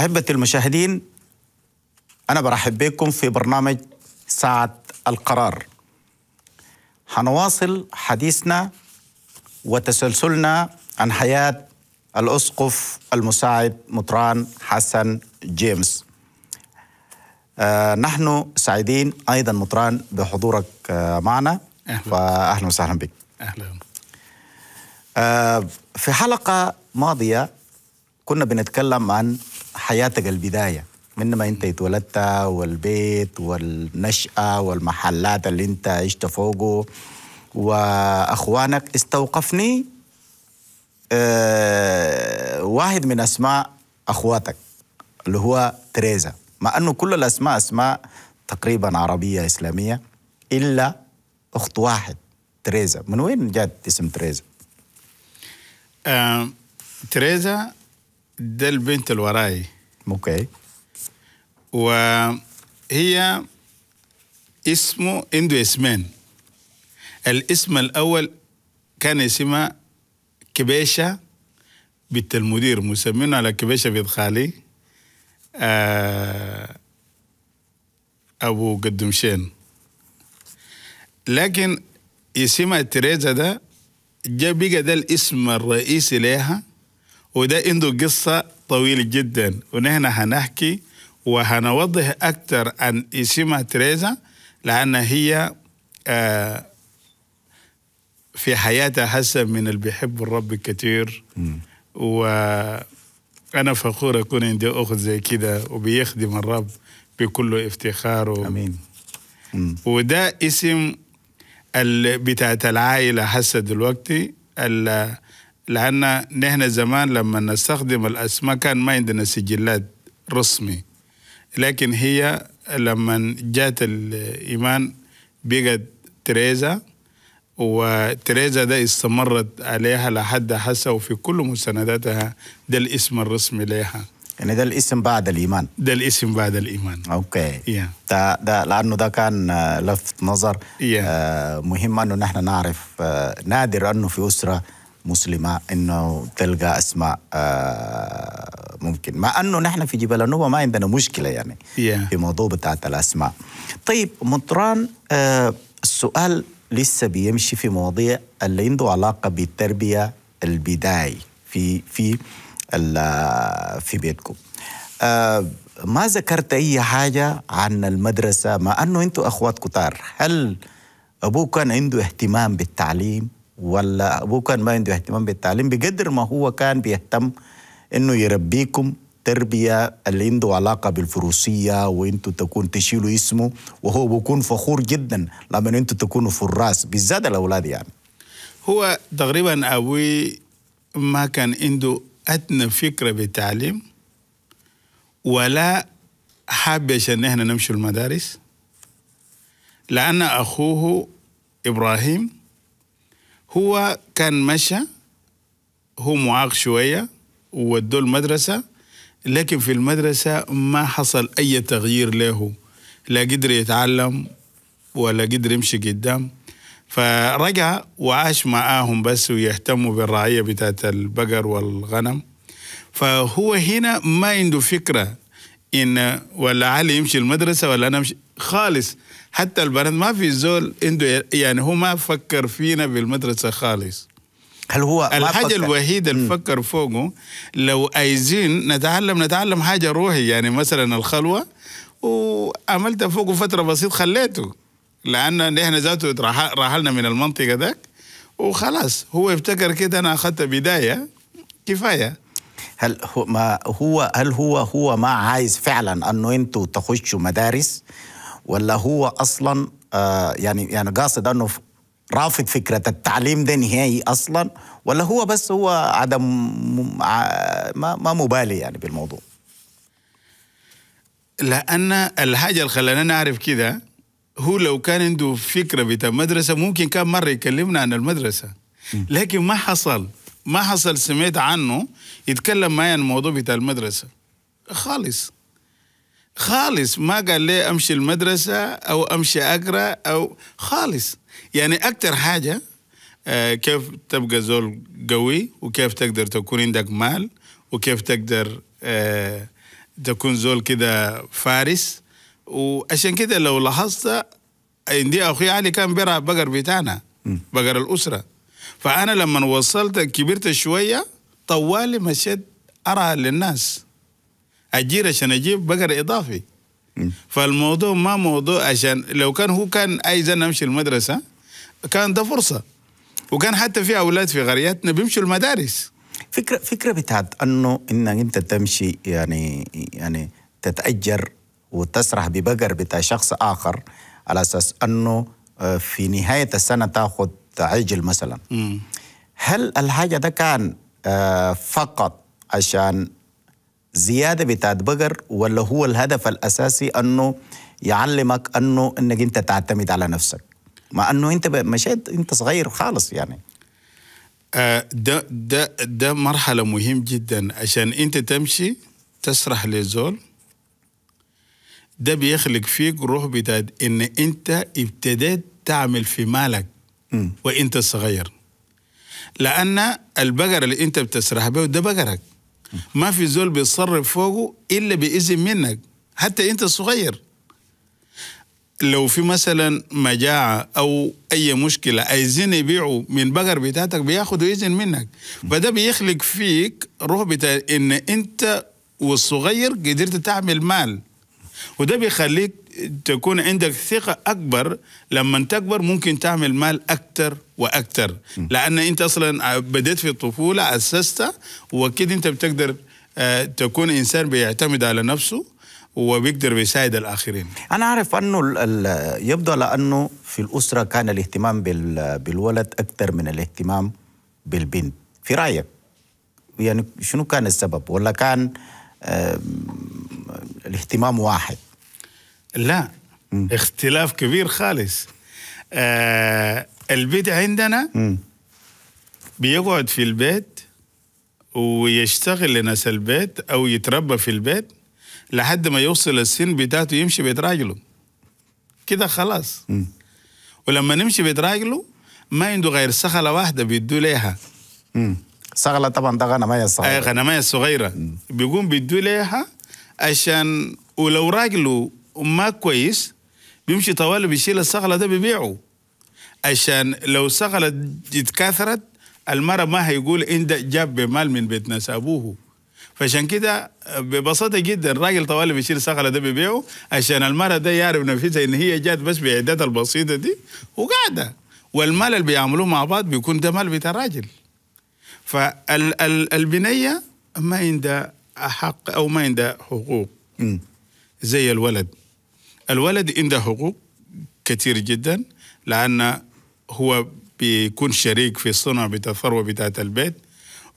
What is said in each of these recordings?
أحبتي المشاهدين أنا برحب بكم في برنامج ساعة القرار هنواصل حديثنا وتسلسلنا عن حياة الأسقف المساعد مطران حسن جيمس آه نحن سعيدين أيضا مطران بحضورك آه معنا أهلا. فأهلا وسهلا بك أهلا آه في حلقة ماضية كنا بنتكلم عن حياتك البدايه من ما انت اتولدت والبيت والنشأة والمحلات اللي انت عشت فوقه واخوانك استوقفني أه واحد من اسماء اخواتك اللي هو تريزا مع انه كل الاسماء اسماء تقريبا عربيه اسلاميه الا اخت واحد تريزا من وين جات اسم تريزا؟ آه، تريزا ده البنت اللي ورائي اوكي وهي اسمه عنده اسمين الاسم الاول كان اسمها كبيشه بنت المدير مسمينها على كبيشه بنت خالي آه، ابو قدمشين لكن اسمها تريزا ده جا بقى ده الاسم الرئيسي لها وده عنده قصه طويل جدا ونحن هنحكي وهنوضح أكثر عن اسمها تريزا لأن هي آه، في حياتها هسه من اللي بيحبوا الرب كثير وأنا فخور أكون عندي أخت زي كده وبيخدم الرب بكل افتخار و... أمين وده اسم بتاعت العائلة هسه دلوقتي لأن نحن زمان لما نستخدم الأسماء كان ما عندنا سجلات رسمي لكن هي لما جات الإيمان بقت تريزا وتريزا ده استمرت عليها لحد حسا وفي كل مستنداتها ده الاسم الرسمي لها يعني ده الاسم بعد الايمان ده الاسم بعد الايمان اوكي yeah. ده, ده لانه ده كان آه، لفت نظر yeah. آه مهم انه نحن نعرف آه نادر انه في اسره مسلمه انه تلقى اسماء آه ممكن مع انه نحن في جبال النوبه ما عندنا مشكله يعني yeah. في موضوع بتاعت الاسماء. طيب مطران آه السؤال لسه بيمشي في مواضيع اللي عنده علاقه بالتربيه البدايه في في آه، في بيتكم. آه ما ذكرت اي حاجه عن المدرسه مع انه انتوا اخوات كتار، هل ابوه كان عنده اهتمام بالتعليم؟ ولا ابوه كان ما عنده اهتمام بالتعليم بقدر ما هو كان بيهتم انه يربيكم تربيه اللي عنده علاقه بالفروسيه وانتوا تكون تشيلوا اسمه وهو بيكون فخور جدا لما انتوا تكونوا فراس بالذات الاولاد يعني هو تقريبا ابوي ما كان عنده ادنى فكره بالتعليم ولا حابب عشان احنا نمشي المدارس لان اخوه ابراهيم هو كان مشى هو معاق شويه ودوه المدرسه لكن في المدرسه ما حصل اي تغيير له لا قدر يتعلم ولا قدر يمشي قدام فرجع وعاش معاهم بس ويهتموا بالرعيه بتاعت البقر والغنم فهو هنا ما عنده فكره ان ولا علي يمشي المدرسه ولا انا امشي خالص حتى البنات ما في زول عنده يعني هو ما فكر فينا بالمدرسه خالص هل هو الحاجه الوحيده اللي فكر فوقه لو عايزين نتعلم نتعلم حاجه روحي يعني مثلا الخلوه وعملتها فوقه فتره بسيطه خليته لان نحن ذاته رحلنا من المنطقه ذاك وخلاص هو افتكر كده انا اخذت بدايه كفايه هل هو ما هو هل هو هو ما عايز فعلا انه انتوا تخشوا مدارس ولا هو اصلا آه يعني يعني قاصد انه رافض فكره التعليم ده نهائي اصلا ولا هو بس هو عدم ما ما مبالي يعني بالموضوع لان الحاجه اللي خلانا نعرف كده هو لو كان عنده فكره بتاع مدرسه ممكن كان مره يكلمنا عن المدرسه لكن ما حصل ما حصل سمعت عنه يتكلم معي عن الموضوع بتاع المدرسه خالص خالص ما قال لي امشي المدرسه او امشي اقرا او خالص يعني اكثر حاجه آه، كيف تبقى زول قوي وكيف تقدر تكون عندك مال وكيف تقدر آه، تكون زول كده فارس وعشان كده لو لاحظت عندي اخوي علي يعني كان بيرعى بقر بتاعنا بقر الاسره فانا لما وصلت كبرت شويه طوالي مشيت ارى للناس اجير عشان اجيب بقر اضافي فالموضوع ما موضوع عشان لو كان هو كان أي زن امشي المدرسه كان ده فرصه وكان حتى في اولاد في غرياتنا بيمشوا المدارس فكره فكره بتاعت انه انك انت تمشي يعني يعني تتاجر وتسرح ببقر بتاع شخص اخر على اساس انه آه، في نهايه السنه تاخذ عجل مثلا م. هل الحاجه ده كان آه، فقط عشان زياده بتاعت بقر ولا هو الهدف الاساسي انه يعلمك انه انك انت تعتمد على نفسك مع انه انت مشيت انت صغير خالص يعني آه، ده ده ده مرحله مهم جدا عشان انت تمشي تسرح لزول ده بيخلق فيك روح بتاعت ان انت ابتديت تعمل في مالك وانت صغير لان البقر اللي انت بتسرح به ده بقرك ما في زول بيتصرف فوقه الا باذن منك حتى انت صغير لو في مثلا مجاعة أو أي مشكلة عايزين يبيعوا من بقر بتاعتك بياخدوا إذن منك فده بيخلق فيك روح بتاع إن أنت والصغير قدرت تعمل مال وده بيخليك تكون عندك ثقة أكبر لما تكبر ممكن تعمل مال أكتر وأكتر لأن أنت أصلا بديت في الطفولة أسستها وأكيد أنت بتقدر آه، تكون إنسان بيعتمد على نفسه وبيقدر بيساعد الآخرين أنا أعرف أنه يبدو لأنه في الأسرة كان الاهتمام بالولد أكثر من الاهتمام بالبنت في رأيك يعني شنو كان السبب ولا كان الاهتمام واحد لا مم. اختلاف كبير خالص آه البيت عندنا مم. بيقعد في البيت ويشتغل لناس البيت او يتربى في البيت لحد ما يوصل السن بتاعته يمشي بيت راجله كده خلاص مم. ولما نمشي بيت راجله ما عنده غير سخلة واحدة بيدو ليها سخلة طبعا ده غنمية صغيرة غنمية صغيرة بيقوم بيدو ليها عشان ولو راجله ما كويس بيمشي طوال بيشيل الصغلة ده بيبيعه عشان لو صقلة اتكاثرت المرة ما هيقول إن ده جاب بمال من بيت ناس أبوه فعشان كده ببساطه جدا الراجل طوالي بيشيل الصغلة ده بيبيعه عشان المراه ده يعرف نفسها ان هي جات بس باعدادها البسيطه دي وقاعده والمال اللي بيعملوه مع بعض بيكون ده مال بتاع الراجل فالبنيه ما عندها حق أو ما عنده حقوق زي الولد الولد عنده حقوق كثير جدا لأن هو بيكون شريك في الصنع بتاع الثروة بتاعت البيت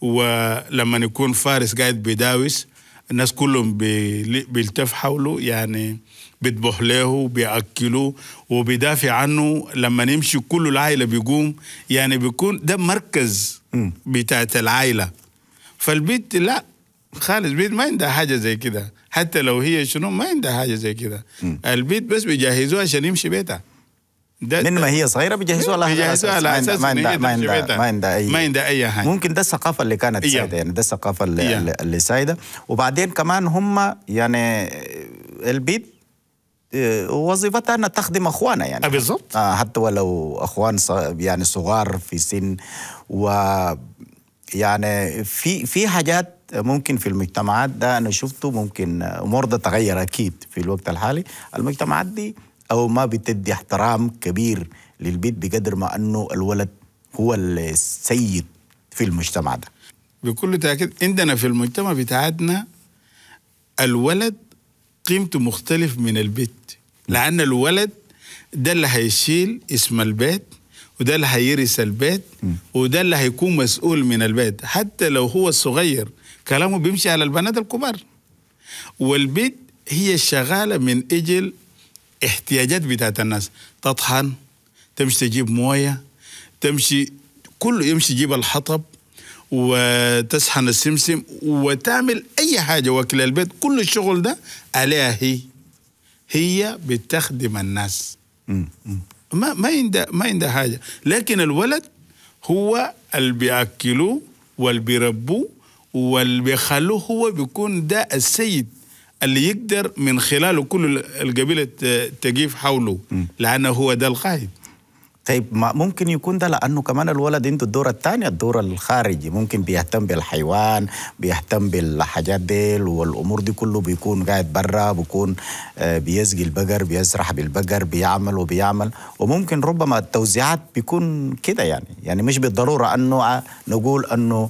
ولما يكون فارس قاعد بيداوس الناس كلهم بيلتف حوله يعني بيطبخ له بيأكله وبيدافع عنه لما يمشي كل العائلة بيقوم يعني بيكون ده مركز بتاعت العائلة فالبيت لا خالص بيت ما عندها حاجه زي كده حتى لو هي شنو ما عندها حاجه زي كده البيت بس بيجهزوها عشان يمشي بيتها من ما هي صغيره بيجهزوها لها بيجهزوها على اساس ما عندها ما عندها ما عندها اي ما عندها اي حاجه ممكن ده الثقافه اللي كانت إيه. سايده يعني ده الثقافه اللي, إيه. اللي سايده وبعدين كمان هم يعني البيت آه، وظيفتها انها تخدم اخوانها يعني آه، بالظبط آه حتى ولو اخوان يعني صغار في سن و يعني في في حاجات ممكن في المجتمعات ده أنا شفته ممكن أمور ده تغير أكيد في الوقت الحالي المجتمعات دي أو ما بتدي احترام كبير للبيت بقدر ما أنه الولد هو السيد في المجتمع ده بكل تأكيد عندنا في المجتمع بتاعتنا الولد قيمته مختلف من البيت لأن الولد ده اللي هيشيل اسم البيت وده اللي هيرث البيت وده اللي هيكون مسؤول من البيت حتى لو هو صغير كلامه بيمشي على البنات الكبار والبيت هي شغالة من أجل احتياجات بتاعت الناس تطحن تمشي تجيب موية تمشي كله يمشي يجيب الحطب وتسحن السمسم وتعمل أي حاجة وكل البيت كل الشغل ده عليها هي هي بتخدم الناس ما ما عنده ما عنده حاجه لكن الولد هو اللي بياكلوه واللي بيربوه واللي بيخلوه هو بيكون ده السيد اللي يقدر من خلاله كل القبيلة تجيف حوله لأنه هو ده القائد طيب ما ممكن يكون ده لانه كمان الولد عنده الدور الثاني الدور الخارجي ممكن بيهتم بالحيوان بيهتم بالحاجات دي والامور دي كله بيكون قاعد برا بيكون آه، بيسقي البقر بيسرح بالبقر بيعمل وبيعمل وممكن ربما التوزيعات بيكون كده يعني يعني مش بالضروره انه آه، نقول انه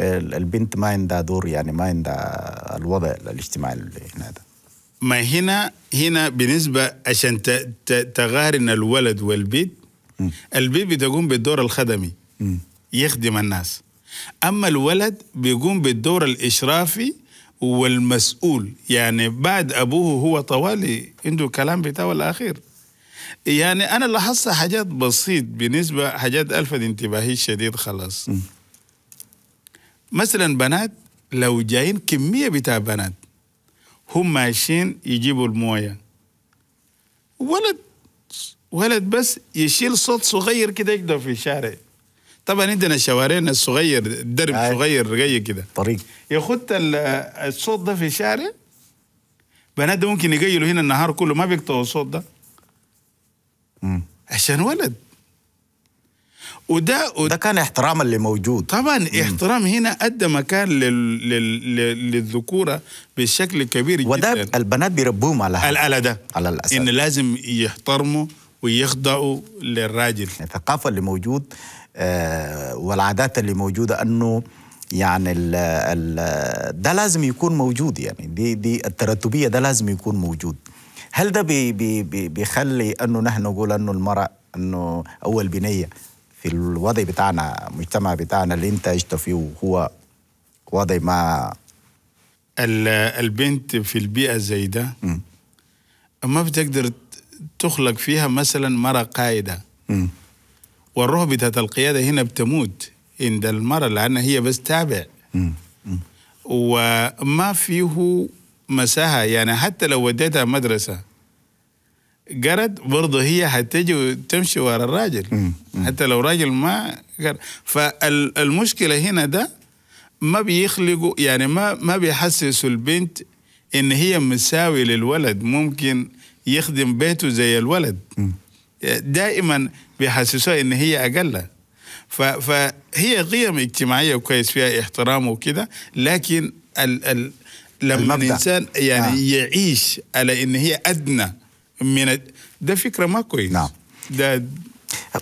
البنت ما عندها دور يعني ما عندها الوضع الاجتماعي اللي هنا ده ما هنا هنا بالنسبة عشان تقارن الولد والبيت البيت بتقوم بالدور الخدمي يخدم الناس أما الولد بيقوم بالدور الإشرافي والمسؤول يعني بعد أبوه هو طوالي عنده كلام بتاعه الأخير يعني أنا لاحظت حاجات بسيط بالنسبة حاجات ألفت انتباهي الشديد خلاص م. مثلا بنات لو جايين كميه بتاع بنات هم ماشيين يجيبوا المويه ولد ولد بس يشيل صوت صغير كده يقدر في الشارع طبعا عندنا شوارعنا الصغير الدرب آه. صغير زي كده طريق يخط الصوت ده في الشارع بنات ده ممكن يقيلوا هنا النهار كله ما بيقطعوا الصوت ده مم. عشان ولد وده, ده كان احترام اللي موجود طبعا مم. احترام هنا ادى مكان لل... لل... للذكوره بشكل كبير وده جدا وده البنات بيربوهم على على ده على الاساس ان لازم يحترموا ويخضعوا للراجل الثقافه اللي موجود آه والعادات اللي موجوده انه يعني ال ال ده لازم يكون موجود يعني دي دي الترتبيه ده لازم يكون موجود هل ده بي بي بيخلي انه نحن نقول انه المراه انه اول بنيه في الوضع بتاعنا المجتمع بتاعنا اللي انت عشت فيه هو وضع ما البنت في البيئة زي ده ما بتقدر تخلق فيها مثلا مرة قائدة والروح بتاعت القيادة هنا بتموت عند المرأة لأن هي بس تابع وما فيه مساحة يعني حتى لو وديتها مدرسة قرد برضه هي حتجي وتمشي ورا الراجل مم. حتى لو راجل ما قرد فالمشكله هنا ده ما بيخلقوا يعني ما ما بيحسسوا البنت ان هي مساوي للولد ممكن يخدم بيته زي الولد دائما بيحسسوها ان هي اقل فهي قيم اجتماعيه كويس فيها احترام وكده لكن ال ال لما المبدأ. الانسان يعني آه. يعيش على ان هي ادنى من ده فكره ما كويس نعم ده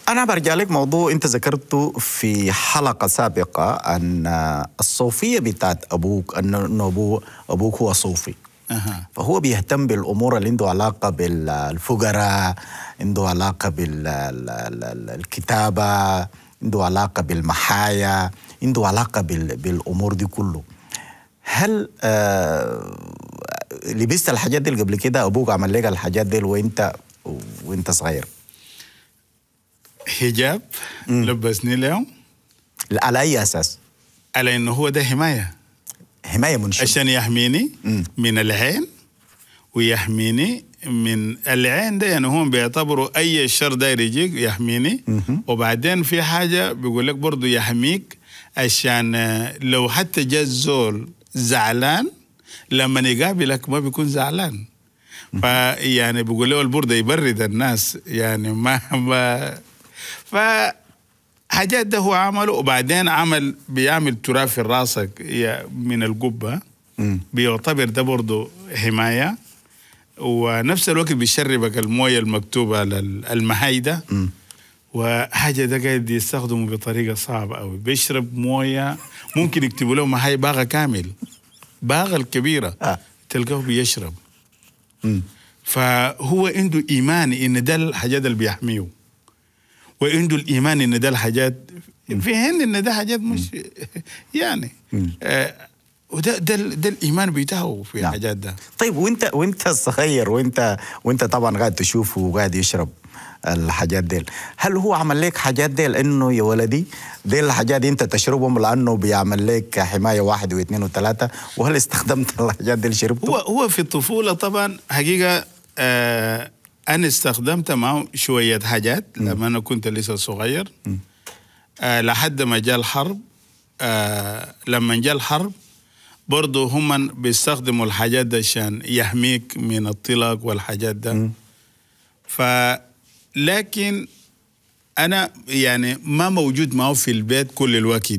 أنا برجع لك موضوع أنت ذكرته في حلقة سابقة أن الصوفية بتاعت أبوك أن أبوه أبوك هو صوفي أه. فهو بيهتم بالأمور اللي عنده علاقة بالفقراء عنده علاقة بالكتابة عنده علاقة بالمحايا عنده علاقة بالأمور دي كله هل آه لبست الحاجات دي قبل كده ابوك عمل لك الحاجات دي وانت وانت صغير حجاب لبسني اليوم على اي اساس؟ على انه هو ده حمايه حمايه منشده عشان يحميني مم. من العين ويحميني من العين ده يعني هم بيعتبروا اي شر داير يجيك يحميني مم. وبعدين في حاجه بيقول لك برضه يحميك عشان آه، لو حتى جاء الزول زعلان لما يقابلك ما بيكون زعلان فيعني بيقول له البورده يبرد الناس يعني ما ما ف حاجات ده هو عمله وبعدين عمل بيعمل تراب في راسك من القبه بيعتبر ده برضه حمايه ونفس الوقت بيشربك المويه المكتوبه المهايده وحاجه ده قاعد يستخدمه بطريقه صعبه قوي بيشرب مويه ممكن يكتبوا له مهاي باغه كامل باغة الكبيره آه. تلقاه بيشرب م. فهو عنده ايمان ان ده الحاجات اللي بيحميه وعنده الايمان ان ده الحاجات فيهن ان ده حاجات مش يعني آه، وده ده ده الايمان بتاعه في نعم. الحاجات نعم. ده طيب وانت وانت صغير وانت وانت طبعا قاعد تشوفه وقاعد يشرب الحاجات ديل هل هو عمل لك حاجات ديل انه يا ولدي ديل الحاجات دي انت تشربهم لانه بيعمل لك حمايه واحد واثنين وثلاثه وهل استخدمت الحاجات ديل شربته هو هو في الطفوله طبعا حقيقه آه انا استخدمت معهم شويه حاجات لما انا كنت لسه صغير آه لحد ما جاء الحرب آه لما جاء الحرب برضه هم بيستخدموا الحاجات ده عشان يحميك من الطلاق والحاجات ده ف لكن انا يعني ما موجود معه في البيت كل الوقت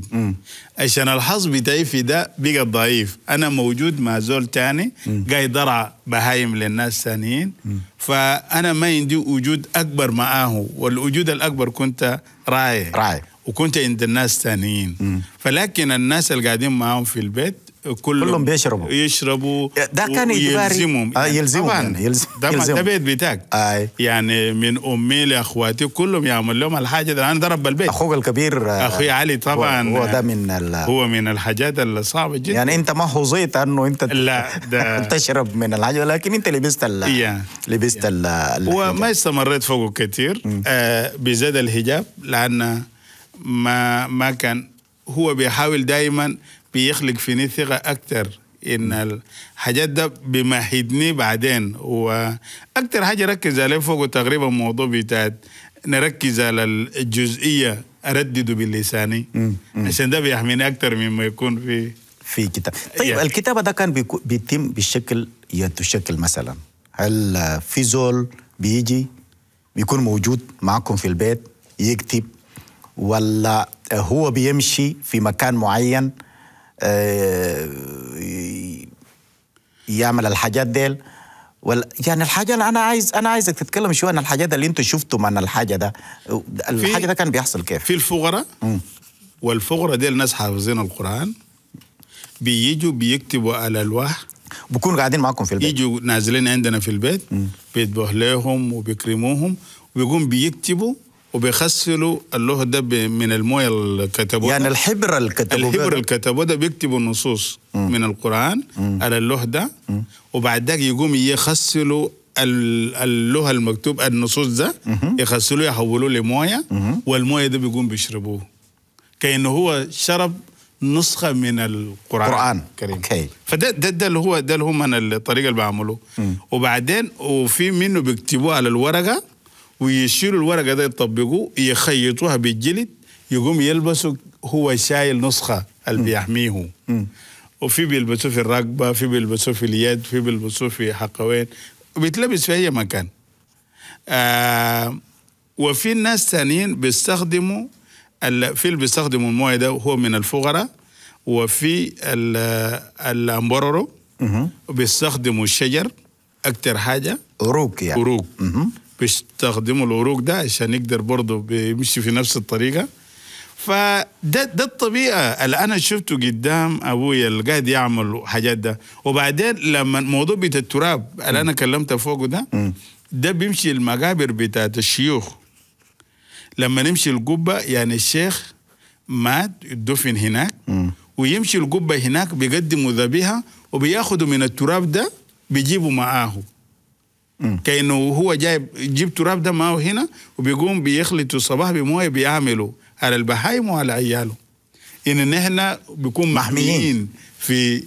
عشان الحظ بتاعي في ده بقى ضعيف انا موجود مع زول تاني جاي درع بهايم للناس ثانيين فانا ما عندي وجود اكبر معاه والوجود الاكبر كنت راعي راعي وكنت عند الناس ثانيين فلكن الناس اللي قاعدين معاهم في البيت كلهم, كلهم بيشربوا يشربوا ده كان يلزمهم آه يلزمهم يعني يلزم ده ده بيت بتاعك آي. يعني من امي لاخواتي كلهم يعمل لهم الحاجه ده انا ضرب البيت اخوك الكبير آه اخوي علي طبعا هو ده من هو من الحاجات الصعبه جدا يعني انت ما حظيت انه انت لا ده تشرب من الحاجه لكن انت لبست ال لبست ال وما استمريت فوقه كثير آه بزاد الحجاب لان ما ما كان هو بيحاول دائما بيخلق فيني ثقه اكثر ان الحاجات ده بمهدني بعدين واكثر حاجه ركز عليه فوق تقريبا موضوع بتاعت نركز على الجزئيه اردده بلساني عشان ده بيحميني اكثر مما يكون في في كتاب طيب يعني. الكتابه ده كان بيتم بالشكل يتشكل مثلا هل في زول بيجي بيكون موجود معكم في البيت يكتب ولا هو بيمشي في مكان معين آه، يعمل الحاجات ديل ولا يعني الحاجه اللي انا عايز انا عايزك تتكلم شويه عن الحاجات اللي انتم شفتوا عن الحاجه ده الحاجه ده كان بيحصل كيف في الفقراء والفقراء ديل ناس حافظين القران بيجوا بيكتبوا على الواح بكونوا قاعدين معاكم في البيت يجوا نازلين عندنا في البيت بيذبح لهم وبيكرموهم وبيقوم بيكتبوا وبيغسلوا اللوح ده من المويه اللي كتبوه يعني الحبر اللي كتبوه الحبر اللي كتبوه ده بيكتبوا النصوص مم. من القران مم. على اللوح ده وبعد ذاك يقوم يغسلوا اللوح المكتوب النصوص ده يغسلوه يحولوه لمويه والمويه ده بيقوم بيشربوه كانه هو شرب نسخه من القران القران الكريم okay. فده ده ده اللي هو ده اللي هم انا الطريقه اللي بعمله وبعدين وفي منه بيكتبوه على الورقه ويشيلوا الورقه ده يطبقوه يخيطوها بالجلد يقوم يلبسوا هو شايل نسخه اللي بيحميه وفي بيلبسوه في الرقبه في بيلبسوه في اليد في بيلبسوه في حقوين بيتلبس في اي مكان آه وفي ناس ثانيين بيستخدموا في اللي بيستخدموا المويه ده هو من الفقراء وفي الامبرورو بيستخدموا الشجر اكثر حاجه روك يعني روك بيستخدموا الورق ده عشان يقدر برضه بيمشي في نفس الطريقه فده ده الطبيعه اللي انا شفته قدام ابويا اللي قاعد يعمل حاجات ده وبعدين لما موضوع بيت التراب اللي انا كلمته فوقه ده ده بيمشي المقابر بتاعت الشيوخ لما نمشي القبه يعني الشيخ مات يدفن هناك م. ويمشي القبه هناك بيقدموا ذبيحه وبياخذوا من التراب ده بيجيبوا معاه كأنه هو جايب جيب تراب ده معه هنا وبيقوم بيخلطوا الصباح بمويه بيعملوا على البهايم وعلى عياله ان نحن بيكون محميين في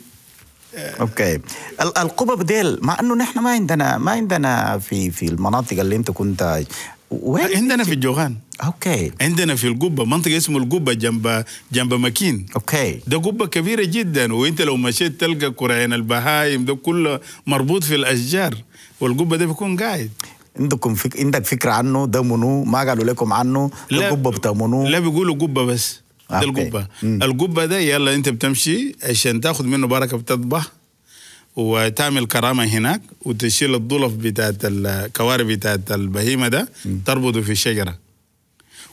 اوكي القبب ديل مع انه نحن ما عندنا ما عندنا في في المناطق اللي انت كنت وين عندنا في الجوغان اوكي عندنا في القبه منطقه اسمه القبه جنب جنب مكين اوكي ده قبه كبيره جدا وانت لو مشيت تلقى كرعين البهايم ده كله مربوط في الاشجار والقبه ده بيكون قاعد عندكم فك... عندك فكره عنه ده منو ما قالوا لكم عنه لا القبه بتمنو لا بيقولوا قبه بس ده القبه مم. القبه ده يلا انت بتمشي عشان تاخذ منه بركه بتطبخ وتعمل كرامه هناك وتشيل الضلف بتاعت الكوارب بتاعت البهيمه ده تربطه في شجره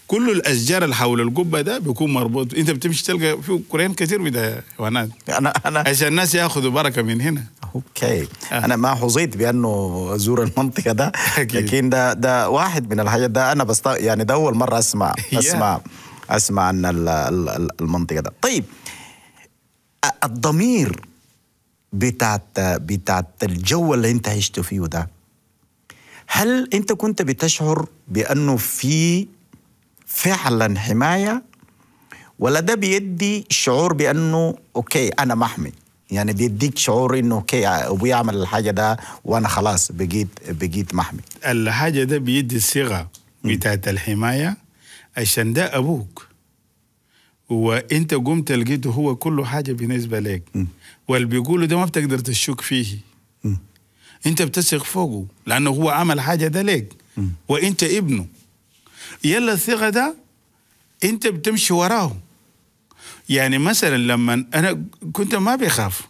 كل الاشجار اللي حول القبه ده بيكون مربوط انت بتمشي تلقى في كرين كثير من حيوانات انا انا عشان الناس ياخذوا بركه من هنا اوكي آه. انا ما حظيت بانه ازور المنطقه ده لكن ده ده واحد من الحاجات ده انا بست يعني ده اول مره اسمع اسمع اسمع عن المنطقه ده طيب الضمير بتاعت بتاعت الجو اللي انت عشت فيه ده هل انت كنت بتشعر بانه في فعلا حمايه ولا ده بيدي شعور بانه اوكي انا محمي يعني بيديك شعور انه اوكي ابوي عمل الحاجه ده وانا خلاص بقيت بقيت محمي الحاجه ده بيدي الصيغه بتاعت الحمايه عشان ده ابوك وانت قمت لقيته هو كل حاجه بالنسبه لك واللي بيقوله ده ما بتقدر تشك فيه م. انت بتثق فوقه لانه هو عمل حاجه ده لك وانت ابنه يلا الثقه ده انت بتمشي وراه يعني مثلا لما انا كنت ما بخاف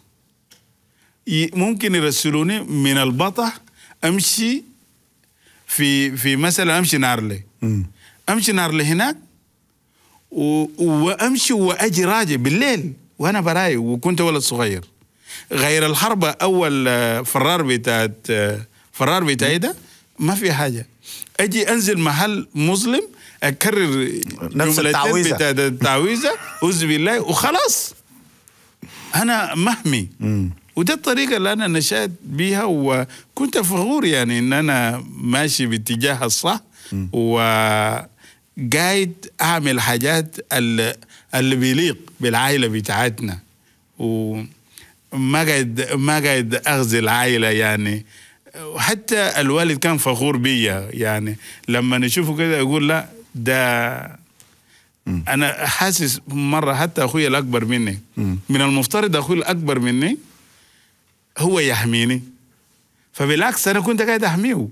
ممكن يرسلوني من البطح امشي في في مثلا امشي نارلي امشي نارلي هناك و... وامشي واجي راجع بالليل وانا براي وكنت ولد صغير غير الحرب اول آه، فرار بتاعت آه، فرار بتاعي ده ما في حاجه اجي انزل محل مظلم اكرر نفس التعويذه التعويذه اعوذ بالله وخلاص انا مهمي ودي وده الطريقه اللي انا نشات بيها وكنت فخور يعني ان انا ماشي باتجاه الصح مم. وقايد اعمل حاجات اللي, اللي بيليق بالعائله بتاعتنا وما قاعد ما قاعد اغزي العائله يعني وحتى الوالد كان فخور بيا يعني لما نشوفه كده يقول لا ده انا حاسس مره حتى اخوي الاكبر مني من المفترض اخوي الاكبر مني هو يحميني فبالعكس انا كنت قاعد احميه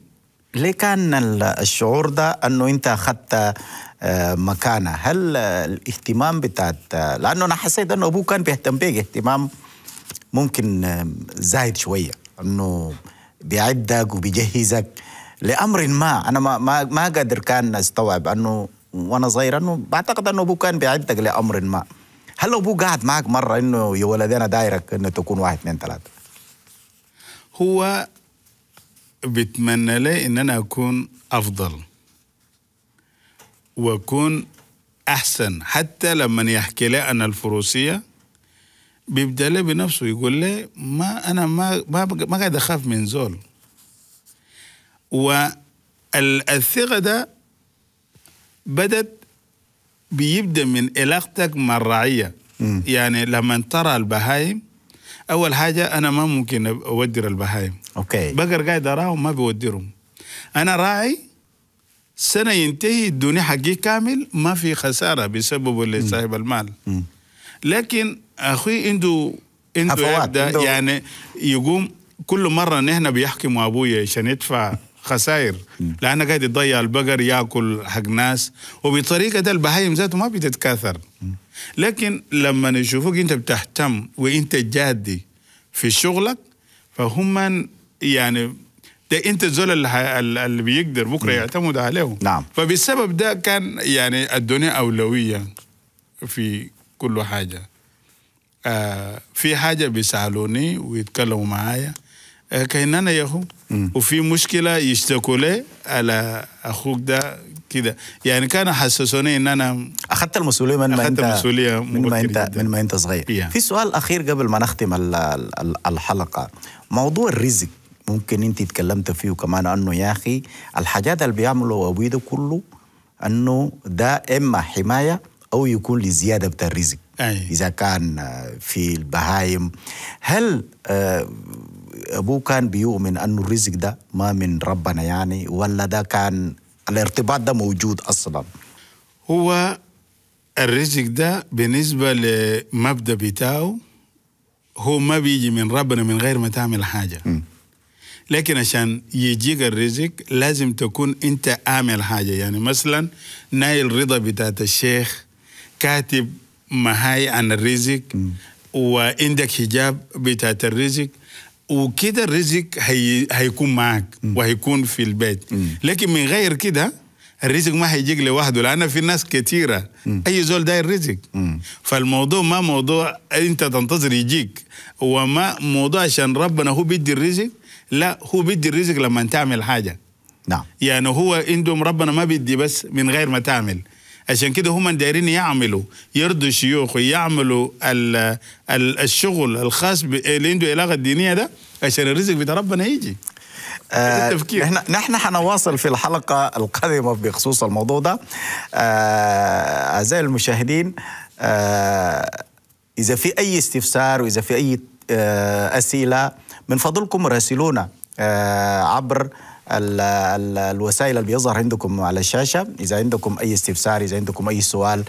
ليه كان الشعور ده انه انت اخذت آه، مكانه هل الاهتمام بتاعت آه، لانه انا حسيت انه ابوه كان بيهتم بيك اهتمام ممكن زايد شويه انه بيعدك وبيجهزك لامر ما انا ما ما, ما قادر كان استوعب انه وانا صغير انه بعتقد انه ابوه كان بيعدك لامر ما هل ابوه قعد معك مره انه يا ولدي انا دايرك انه تكون واحد اثنين ثلاثه هو بيتمنى لي ان انا اكون افضل واكون احسن حتى لما يحكي لي انا الفروسيه بيبدا لي بنفسه يقول لي ما انا ما, ما قاعد اخاف من زول والثقة ده بدت بيبدا من علاقتك مع الرعيه يعني لما ترى البهايم اول حاجه انا ما ممكن اودر البهايم اوكي بقر قاعد أراهم ما بودرهم انا راعي سنه ينتهي الدنيا حقي كامل ما في خساره بسببه لصاحب المال لكن اخوي عنده عنده يعني يقوم كل مره نحن بيحكموا ابويا عشان يدفع خسائر لانك قاعد تضيع البقر ياكل حق ناس وبطريقه ده البهايم ذاته ما بتتكاثر لكن لما يشوفوك انت بتهتم وانت جادي في شغلك فهم يعني ده انت الزول اللي, اللي بيقدر بكره يعتمد عليهم نعم فبالسبب ده كان يعني الدنيا اولويه في كل حاجه آه في حاجه بيسالوني ويتكلموا معايا يا آه، ياهو وفي مشكله يشتكوا لي على اخوك ده كده يعني كان حسسوني ان انا اخذت المسؤوليه من ما انت المسؤوليه من ما انت جداً. من ما انت صغير يعني. في سؤال اخير قبل ما نختم الحلقه موضوع الرزق ممكن انت تكلمت فيه كمان انه يا اخي الحاجات اللي بيعملوا ابوي ده كله انه ده اما حمايه او يكون لزياده بتاع الرزق أي. اذا كان آه، في البهايم هل آه ابوه كان بيؤمن أن الرزق ده ما من ربنا يعني ولا ده كان الارتباط ده موجود اصلا هو الرزق ده بالنسبه لمبدا بتاعه هو ما بيجي من ربنا من غير ما تعمل حاجه م. لكن عشان يجيك الرزق لازم تكون انت عامل حاجه يعني مثلا نايل رضا بتاعت الشيخ كاتب مهاي عن الرزق م. وعندك حجاب بتاعت الرزق وكده الرزق هي هيكون معاك وهيكون في البيت لكن من غير كده الرزق ما هيجيك لوحده لان في ناس كثيره اي زول داير رزق فالموضوع ما موضوع انت تنتظر يجيك وما موضوع عشان ربنا هو بيدي الرزق لا هو بيدي الرزق لما تعمل حاجه نعم يعني هو عندهم ربنا ما بيدي بس من غير ما تعمل عشان كده هم دايرين يعملوا يرضوا الشيوخ ويعملوا الـ الـ الشغل الخاص اللي عنده علاقه دينيه ده عشان الرزق بتاع ربنا يجي آه نحن نحن حنواصل في الحلقه القادمه بخصوص الموضوع ده آه، اعزائي آه المشاهدين آه اذا في اي استفسار واذا في اي آه، اسئله من فضلكم راسلونا آه، عبر ال الوسائل اللي بيظهر عندكم على الشاشه اذا عندكم اي استفسار اذا عندكم اي سؤال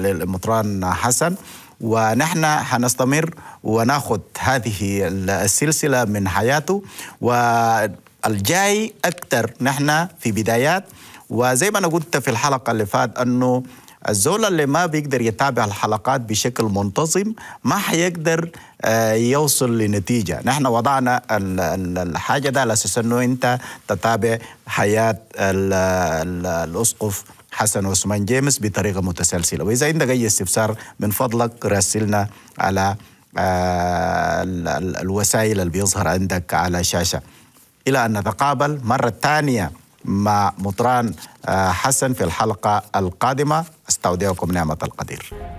لمطران حسن ونحن حنستمر وناخذ هذه السلسله من حياته والجاي اكثر نحن في بدايات وزي ما انا قلت في الحلقه اللي فات انه الزول اللي ما بيقدر يتابع الحلقات بشكل منتظم ما حيقدر آه، يوصل لنتيجه نحن وضعنا الحاجه ده على اساس انه انت تتابع حياه الاسقف حسن عثمان جيمس بطريقه متسلسله واذا عندك اي استفسار من فضلك راسلنا على آه، الوسائل اللي بيظهر عندك على شاشه الى ان نتقابل مره ثانيه مع مطران آه، حسن في الحلقة القادمة استودعكم نعمة القدير